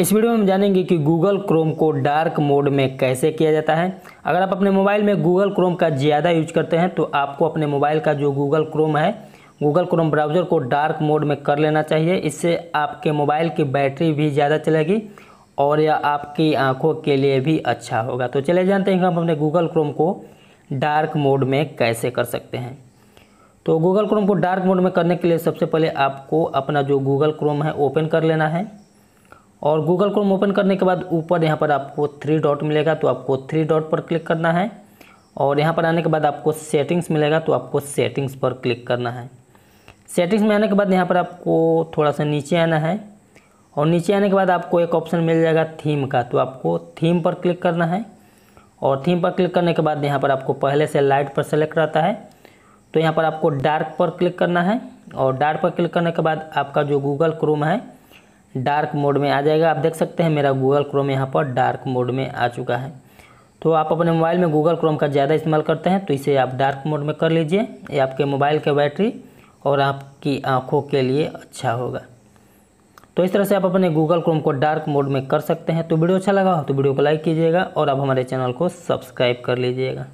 इस वीडियो में हम जानेंगे कि गूगल क्रोम को डार्क मोड में कैसे किया जाता है अगर आप अपने मोबाइल में गूगल क्रोम का ज़्यादा यूज करते हैं तो आपको अपने मोबाइल का जो गूगल क्रोम है गूगल क्रोम ब्राउज़र को डार्क मोड में कर लेना चाहिए इससे आपके मोबाइल की बैटरी भी ज़्यादा चलेगी और यह आपकी आँखों के लिए भी अच्छा होगा तो चले जानते हैं हम अपने गूगल क्रोम को डार्क मोड में कैसे कर सकते हैं तो गूगल क्रोम को डार्क मोड में करने के लिए सबसे पहले आपको अपना जो गूगल क्रोम है ओपन कर लेना है और गूगल क्रोम ओपन करने के बाद ऊपर यहाँ पर आपको थ्री डॉट मिलेगा तो आपको थ्री डॉट पर क्लिक करना है और यहाँ पर आने के बाद आपको सेटिंग्स मिलेगा तो आपको सेटिंग्स पर क्लिक करना है सेटिंग्स में आने के बाद यहाँ पर आपको थोड़ा सा नीचे आना है और नीचे आने के बाद आपको एक ऑप्शन मिल जाएगा थीम का तो आपको थीम पर क्लिक करना है और थीम पर क्लिक करने के बाद यहाँ पर आपको पहले से लाइट पर सेलेक्ट रहता है तो यहाँ पर आपको डार्क पर क्लिक करना है और डार्क पर क्लिक करने के बाद आपका जो गूगल क्रोम है डार्क मोड में आ जाएगा आप देख सकते हैं मेरा गूगल क्रोम यहाँ पर डार्क मोड में आ चुका है तो आप अपने मोबाइल में गूगल क्रोम का ज़्यादा इस्तेमाल करते हैं तो इसे आप डार्क मोड में कर लीजिए ये आपके मोबाइल के बैटरी और आपकी आँखों के लिए अच्छा होगा तो इस तरह से आप अपने गूगल क्रोम को डार्क मोड में कर सकते हैं तो वीडियो अच्छा लगा हो तो वीडियो को लाइक कीजिएगा और आप हमारे चैनल को सब्सक्राइब कर लीजिएगा